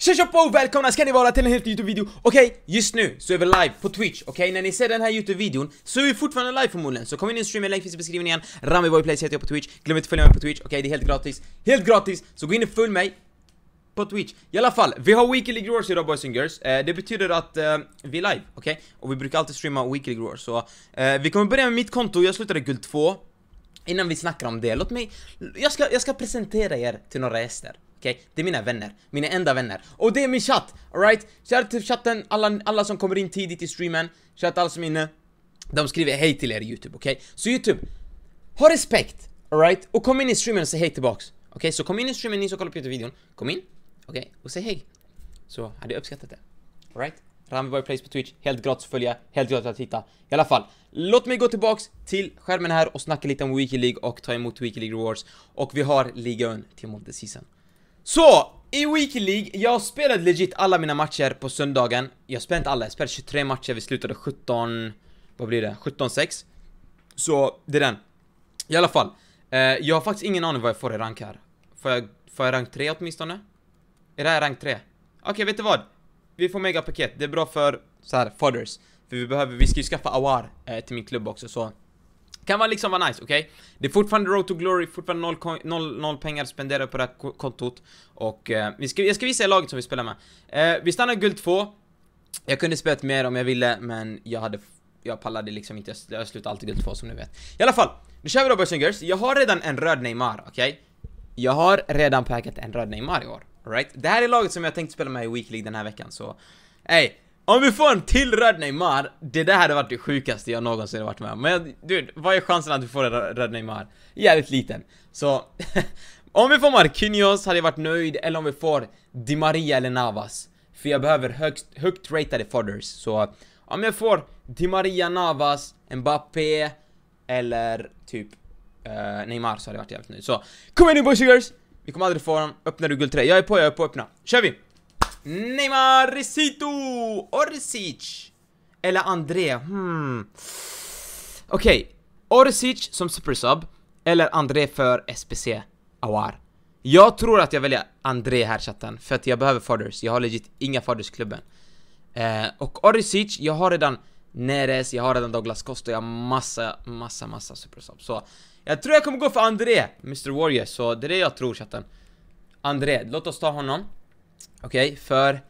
Tja tja och välkomna ska ni vara till en helt ny Youtube-video Okej, okay, just nu så är vi live på Twitch, okej? Okay? När ni ser den här Youtube-videon så är vi fortfarande live förmodligen Så kom in i streamen, länk finns i beskrivningen igen Ramiboyplays heter jag på Twitch, glöm inte att följa mig på Twitch, okej? Okay? Det är helt gratis, helt gratis! Så gå in och följ mig på Twitch I alla fall, vi har Weekly Growers idag boys and girls eh, Det betyder att eh, vi är live, okej? Och vi brukar alltid streama Weekly Growers så eh, Vi kommer börja med mitt konto, jag slutade guld 2 Innan vi snackar om det, låt mig... Jag ska, jag ska presentera er till några gäster Okej? Okay? Det är mina vänner. Mina enda vänner. Och det är min chatt! Alright? Shoutout till chatten, alla, alla som kommer in tidigt i streamen. Shoutout alla som är inne. De skriver hej till er i YouTube, okej? Okay? Så YouTube, ha respekt! Alright? Och kom in i streamen och säg hej tillbaks. Okej, okay? så kom in i streamen, ni som kollar på YouTube-videon. Kom in, okej? Och säg hej. Så hade jag uppskattat det. Alright? Ramboy Plays på Twitch, helt gratis att följa, helt gratis att titta. I alla fall, låt mig gå tillbaks till skärmen här och snacka lite om Weekly League och ta emot Weekly League Rewards. Och vi har ligan till Monte Season. Så, i Weekly League, jag spelade legit alla mina matcher på söndagen Jag spelade inte alla, jag spelade 23 matcher, vi slutade 17... Vad blir det? 17-6 Så, det är den I alla fall eh, Jag har faktiskt ingen aning vad jag får i rank här Får jag, får jag rank 3 åtminstone? Är det här rank 3? Okej, okay, vet du vad? Vi får megapaket, det är bra för så här, fathers För vi behöver, vi ska ju skaffa awar eh, till min klubb också så kan vara liksom vara nice, okej? Okay? Det är fortfarande Road to Glory, fortfarande noll, noll, noll pengar spenderade på det här kontot. Och eh, vi ska, jag ska visa er laget som vi spelar med. Eh, vi stannar guld 2. Jag kunde spelat mer om jag ville, men jag hade... Jag pallade liksom inte, jag slutade alltid guld 2 som ni vet. I alla fall, nu kör vi då boys and girls. Jag har redan en röd Neymar, okej? Okay? Jag har redan packat en röd Neymar i år, alright? Det här är laget som jag tänkte spela med i Weekly den här veckan, så... Ey! Om vi får en till röd Neymar, det där hade varit det sjukaste jag någonsin varit med om. Men du, vad är chansen att vi får en röd Neymar? Jävligt liten. Så, om vi får Marquinhos hade jag varit nöjd, eller om vi får Di Maria eller Navas. För jag behöver högst, högt ratade fodders, så om jag får Di Maria, Navas, Mbappé eller typ uh, Neymar så hade jag varit jävligt nöjd. Så, kom igen nu boys och girls! Vi kommer aldrig få honom, öppnar du guldträ. Jag är på, jag är på, öppna. Kör vi! Neymar, Recito, Orsic. Eller André, hmm. Okej, okay. Orsic som supersub, eller André för SPC, Awar. Jag tror att jag väljer André här chatten, för att jag behöver faders, jag har legit inga faders klubben. Eh, och Orisic, jag har redan Neres, jag har redan Douglas Costa, jag har massa, massa, massa supersub. Så jag tror jag kommer gå för André, Mr Warrior, så det är det jag tror chatten. André, låt oss ta honom. Okej, okay, för...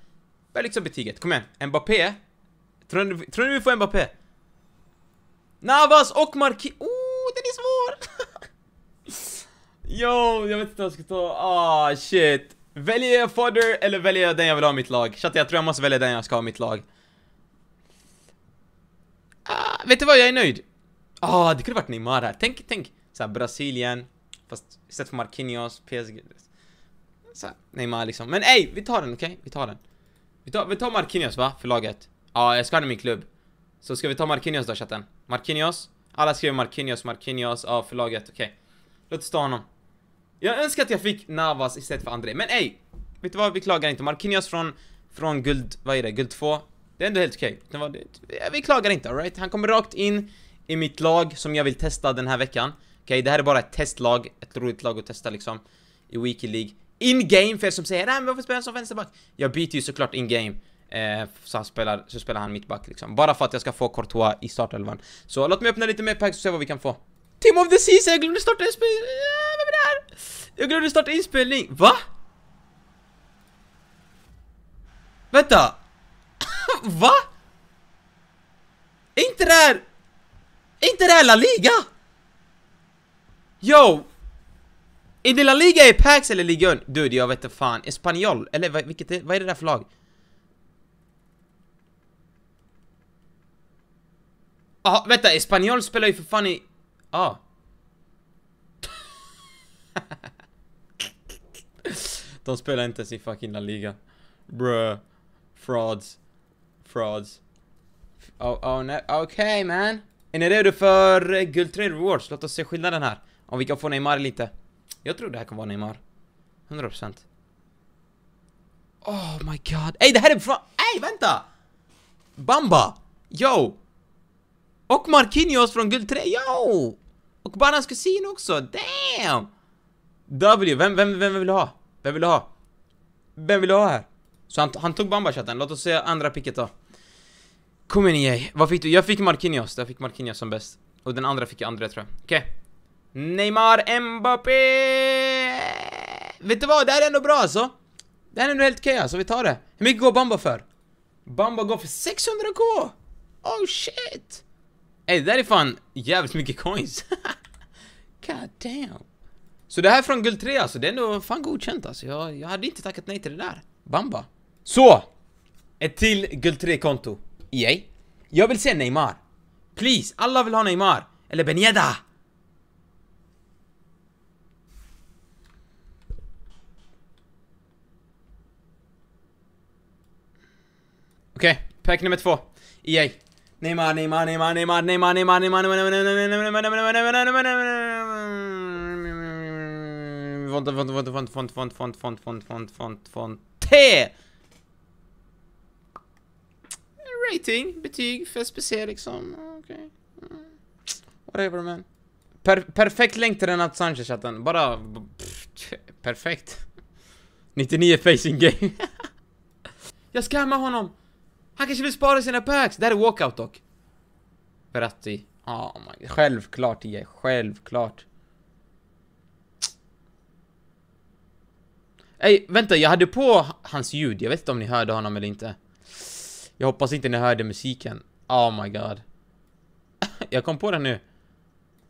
Vad är liksom betyget? Kom igen, Mbappé? Tror ni, tror ni vi får Mbappé? Navas och Marki... Oh, den är svår! Yo, jag vet inte vad jag ska ta. Ah, shit. Väljer jag fodder eller väljer jag den jag vill ha i mitt lag? Chatt, jag tror jag måste välja den jag ska ha i mitt lag. Ah, vet du vad, jag är nöjd. Ah, det kunde varit Neymar här. Tänk, tänk. Såhär, Brasilien. Fast istället för Marquinhos, PSG. Så, Neymar liksom. Men ey, vi tar den, okej? Okay? Vi tar den. Vi tar, vi tar Marquinhos va? För laget. Ja, jag ska ha den i min klubb. Så ska vi ta Marquinhos då chatten? Marquinhos? Alla skriver Marquinhos, Marquinhos, ja för laget, okej. Okay. Låt oss ta honom. Jag önskar att jag fick Navas istället för André, men ey Vet du vad, vi klagar inte. Marquinhos från, från guld, vad är det, guld 2? Det är ändå helt okej. Okay. Vi klagar inte, alright? Han kommer rakt in i mitt lag som jag vill testa den här veckan. Okej, okay, det här är bara ett testlag, ett roligt lag att testa liksom. I Weekly League in-game för er som säger nej men varför spelar han som vänsterback? Jag byter ju såklart in-game. Eh, så, han spelar, så spelar han mittback liksom. Bara för att jag ska få Courtois i startelvan. Så låt mig öppna lite mer packs och se vad vi kan få. Team of the season, jag glömde starta inspelning! Ja, vem är det här? Jag glömde starta inspelning, va? Vänta! va? Är inte det här... Är inte det här La Liga? Yo! Är det La Liga i Pax eller Ligon? Dude, jag vet inte fan. Espanyol, eller vad, vilket är, vad är det där för lag? Ja, ah, vänta, Espanyol spelar ju för fan i... Ja. Ah. De spelar inte ens i fucking La Liga. Bruh. Frauds. Frauds. Oh, oh, nej. Okej, okay, man. Är ni redo för eh, Guld 3 Rewards? Låt oss se skillnaden här. Om vi kan få Neymar lite. Jag tror det här kommer vara Neymar. 100%. Oh my god. Ey, det här är från... Ey, vänta! Bamba! Yo! Och Marquinhos från guld 3, yo! Och Barans kusin också, damn! W, vem, vem, vem vill du ha? Vem vill du ha? Vem vill du ha här? Så han, han tog Bamba chatten, låt oss se andra picket då. Kom igen EA, vad fick du? Jag fick Marquinhos, jag fick Marquinhos som bäst. Och den andra fick jag andra tror jag. Okej. Okay. Neymar Mbappé! Vet du vad? Det här är ändå bra alltså. Det här är ändå helt okej alltså, vi tar det. Hur mycket går Bamba för? Bamba går för 600k! Oh shit! Ey, det där är fan jävligt mycket coins. God damn. Så det här är från guld 3 alltså, det är ändå fan godkänt alltså. Jag, jag hade inte tackat nej till det där. Bamba. Så! Ett till guld 3-konto. EA. Jag vill se Neymar. Please, alla vill ha Neymar. Eller Benjeda. Okej, okay, pack nummer två. EA. Neymar, Neymar, Neymar, Neymar, Neymar, Neymar, Neymar, Neymar, Neymar, Neymar, Neymar, Neymar, Neymar, Font, font, font, font, font, font, font, font, font, font, font, font, T! Rating, betyg för SPC liksom, okej. Whatever man. Per perfekt länk till den att Sanchez-chatten, bara... Pff, perfekt. 99 facing game. Jag skammar honom! Han kanske vill spara sina packs! Det här är walkout dock. Verratti. Oh my God. Självklart, IE. Självklart. Ey, vänta, jag hade på hans ljud. Jag vet inte om ni hörde honom eller inte. Jag hoppas inte ni hörde musiken. Oh my god. jag kom på den nu. Okej,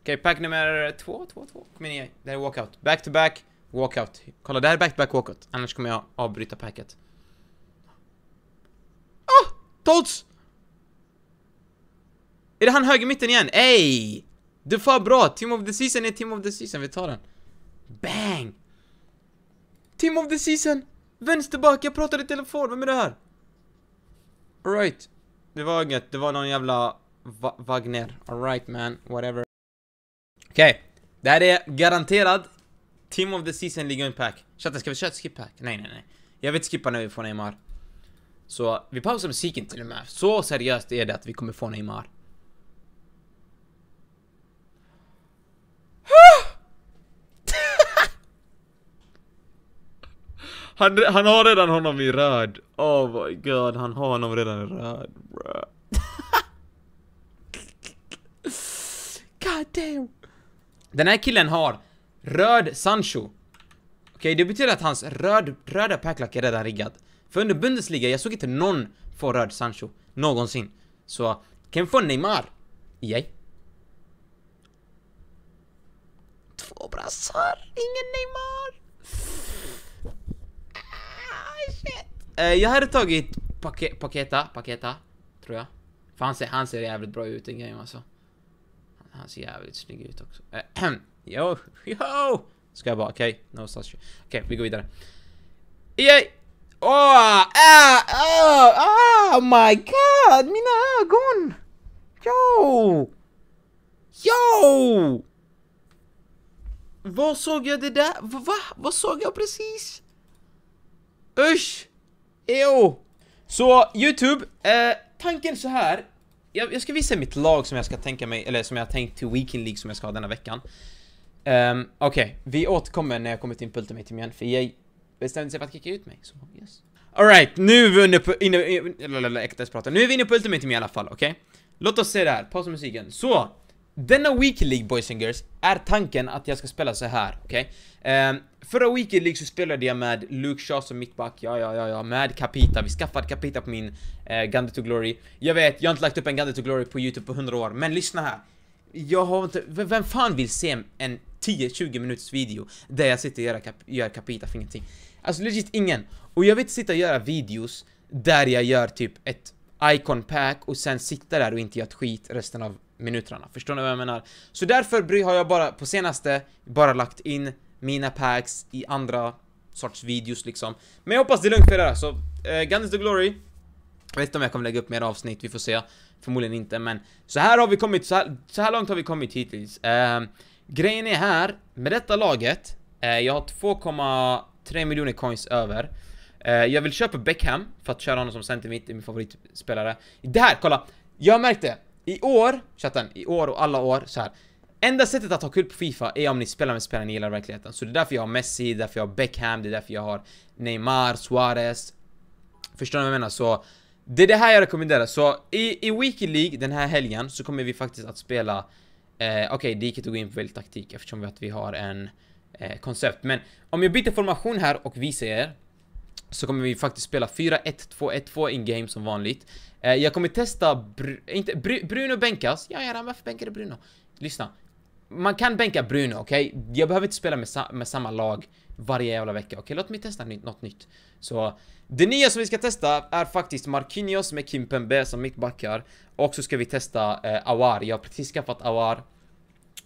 okay, pack nummer två, två, två. Kom igen, det här är walkout. Back to back, walkout. Kolla, det här är back to back walkout. Annars kommer jag avbryta packet. Tots! Är det han höger mitten igen? Ey! Det är för bra! Team of the season är team of the season, vi tar den. Bang! Team of the season! Vänster bak, jag pratade i telefon, vem är det här? Alright. Det var inget, det var någon jävla Va Wagner. Alright man, whatever. Okej, okay. det här är garanterad Team of the season Liga pack. Chatten, ska vi köra ett skip pack? Nej, nej, nej. Jag vill skippa när vi får Neymar. Så vi pausar musiken till och med. Så seriöst är det att vi kommer få Neymar. Han, han har redan honom i röd. Oh my god, han har honom redan i röd. god damn. Den här killen har röd Sancho. Okej, okay, det betyder att hans röd, röda packlack är redan riggad. För under Bundesliga, jag såg inte någon få röd Sancho. Någonsin. Så, kan vi få Neymar? Yay. Två brassar, ingen Neymar! Ah, shit. Eh, jag hade tagit Pake Paketa, Paketa, tror jag. För han ser, han ser jävligt bra ut i game alltså. Han ser jävligt snygg ut också. Eh, yo, yo! Ska jag bara, okej, okay. no Okej, okay, vi går vidare. Yay! Åh! Ah! Ah! Oh my god! Mina ögon! Yo! Yo! Var såg jag det där? Va? Vad såg jag precis? Usch! Ew! Så, Youtube, eh, tanken så här. Jag, jag, ska visa mitt lag som jag ska tänka mig, eller som jag har tänkt till Weekend League som jag ska ha denna veckan. Um, Okej, okay. vi återkommer när jag kommer till Impultimatum igen, för jag, bestämde sig för att kicka ut mig, så yes. Alright, nu är vi inne på, inne, inne, äkta Nu är vi inne på Ultimate i alla fall, okej? Okay? Låt oss se det här, pausa musiken. Så! Denna Weekly League boys and girls är tanken att jag ska spela så här, okej? Okay? Um, ehm, förra Weekly League så spelade jag med Luke Shaw som mittback, ja ja ja ja, med Capita, vi skaffade Capita på min uh, eh, Gandhi to Glory. Jag vet, jag har inte lagt upp en Gandhi to Glory på YouTube på 100 år, men lyssna här. Jag har inte, vem fan vill se en 10-20 minuters video där jag sitter och gör, kap gör kapita för ingenting. Alltså legit ingen. Och jag vill inte sitta och göra videos där jag gör typ ett icon pack och sen sitta där och inte göra ett skit resten av minuterna. Förstår ni vad jag menar? Så därför har jag bara på senaste bara lagt in mina packs i andra sorts videos liksom. Men jag hoppas det är lugnt för er så eh, Guns the Glory. Jag vet inte om jag kommer lägga upp mer avsnitt, vi får se. Förmodligen inte, men så här har vi kommit, så här, så här långt har vi kommit hittills. Eh, Grejen är här, med detta laget, eh, jag har 2,3 miljoner coins över. Eh, jag vill köpa Beckham för att köra honom som centermitt, min favoritspelare. Det här, kolla! Jag märkte, i år, chatten, i år och alla år, så här. Enda sättet att ha kul på FIFA är om ni spelar med spelare ni gillar i verkligheten. Så det är därför jag har Messi, därför jag har Beckham, det är därför jag har Neymar, Suarez. Förstår ni vad jag menar? Så det är det här jag rekommenderar. Så i, i Weekly League den här helgen så kommer vi faktiskt att spela Eh, okej, okay, det gick inte att gå in på väldigt taktik eftersom vi, att vi har en eh, koncept. Men om jag byter formation här och visar er så kommer vi faktiskt spela 4-1-2-1-2 in-game som vanligt. Eh, jag kommer testa Br inte, Br Bruno bänkas. Ja, ja, varför bänkade Bruno? Lyssna. Man kan bänka Bruno, okej? Okay? Jag behöver inte spela med, sa med samma lag varje jävla vecka. Okej, okay? låt mig testa ny något nytt. Så, det nya som vi ska testa är faktiskt Marquinhos med Kimpembe som mittbackar. Och så ska vi testa eh, Awar. Jag har precis skaffat Awar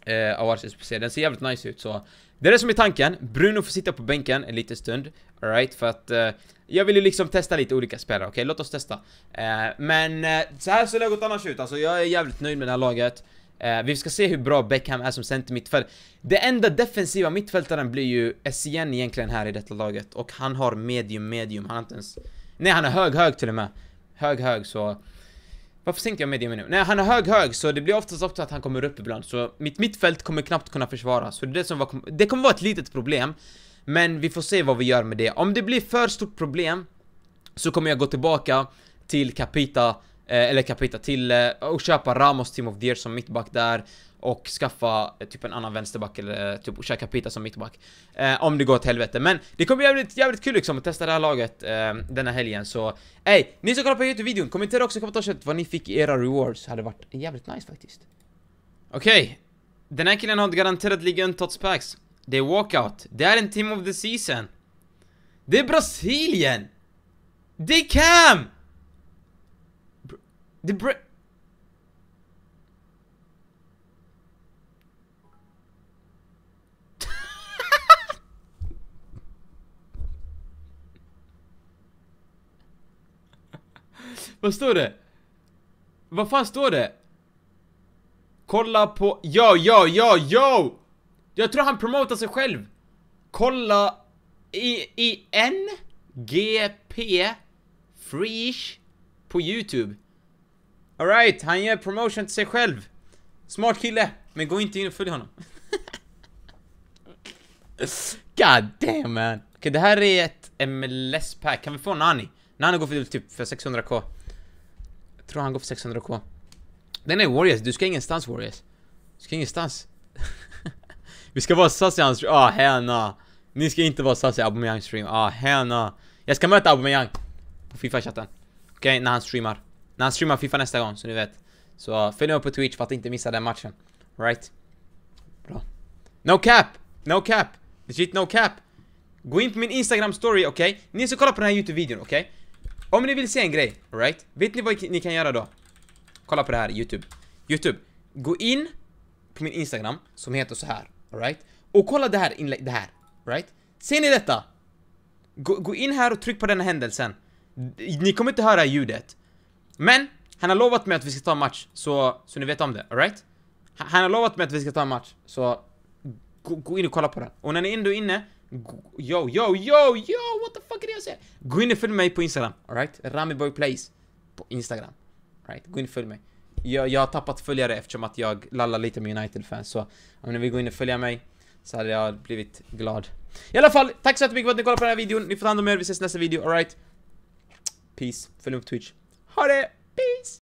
eh, av RCSPC. Den ser jävligt nice ut så det är det som är tanken, Bruno får sitta på bänken en liten stund, alright? För att eh, jag vill ju liksom testa lite olika spelare, okej? Okay? Låt oss testa. Eh, men eh, så här ser något annars ut, alltså jag är jävligt nöjd med det här laget. Eh, vi ska se hur bra Beckham är som centermittfält. Det enda defensiva mittfältaren blir ju SCN egentligen här i detta laget och han har medium medium, han har inte ens... Nej han är hög hög till och med. Hög hög så... Varför sänker jag medium nu? Nej, han är hög-hög så det blir oftast också att han kommer upp ibland. Så mitt mittfält kommer knappt kunna försvaras. Så det, är det, som var, det kommer vara ett litet problem. Men vi får se vad vi gör med det. Om det blir för stort problem så kommer jag gå tillbaka till Capita, eh, eller Capita, till eh, och köpa Ramos Team of Deer som mittback där och skaffa eh, typ en annan vänsterback eller eh, typ Chaka Pita som mittback. Eh, om det går åt helvete. Men det kommer bli jävligt, jävligt kul liksom att testa det här laget eh, denna helgen så... Ey, ni som kollar på Youtube-videon, kommentera också i kommentarsfältet vad ni fick i era rewards. Det hade varit jävligt nice faktiskt. Okej. Okay. Den här killen har garanterat ligga under tots packs. Det är walkout. Det är en team of the season. Det är Brasilien! Det är Cam! Det är Vad står det? Vad fan står det? Kolla på... Yo, yo, yo, yo! Jag tror han promotar sig själv! Kolla... I, i N... G, Freesh... På YouTube. Alright, han gör promotion till sig själv. Smart kille, men gå inte in och följ honom. God damn man. Okej, okay, det här är ett MLS-pack. Kan vi få Nani? Nani går för typ för 600k tror han går för 600k. Den är Warriors, du ska ingenstans Warriors. Du ska ingenstans. Vi ska vara sass i hans stream, ah häna. Ni ska inte vara sass i Aubameyang stream, ah häna. Jag ska möta Aubameyang på FIFA-chatten. Okej, okay, när han streamar. När han streamar FIFA nästa gång, så ni vet. Så följ med på Twitch för att inte missa den matchen. Right? Bra. No cap! No cap! Legit no cap! Gå in på min Instagram story, okej? Okay? Ni ska kolla på den här YouTube-videon, okej? Okay? Om ni vill se en grej, right? Vet ni vad ni kan göra då? Kolla på det här, Youtube. Youtube, gå in på min Instagram som heter så här, right? Och kolla det här inlägg, det här, right? Ser ni detta? Gå, gå in här och tryck på denna händelsen. Ni kommer inte höra ljudet. Men, han har lovat mig att vi ska ta en match, så, så ni vet om det, alright? Han har lovat mig att vi ska ta en match, så gå, gå in och kolla på den. Och när ni ändå är inne, Yo, yo, yo, yo! What the fuck är det jag säger? Gå in och följ mig på Instagram, alright? Ramiboyplays på Instagram. Right? Gå in och följ mig. Jag, jag har tappat följare eftersom att jag lallar lite med United-fans, så om ni vill gå in och följa mig så hade jag blivit glad. I alla fall, tack så jättemycket för att ni kollade på den här videon. Ni får ta hand om er, vi ses i nästa video, alright? Peace, följ mig på Twitch. Ha det!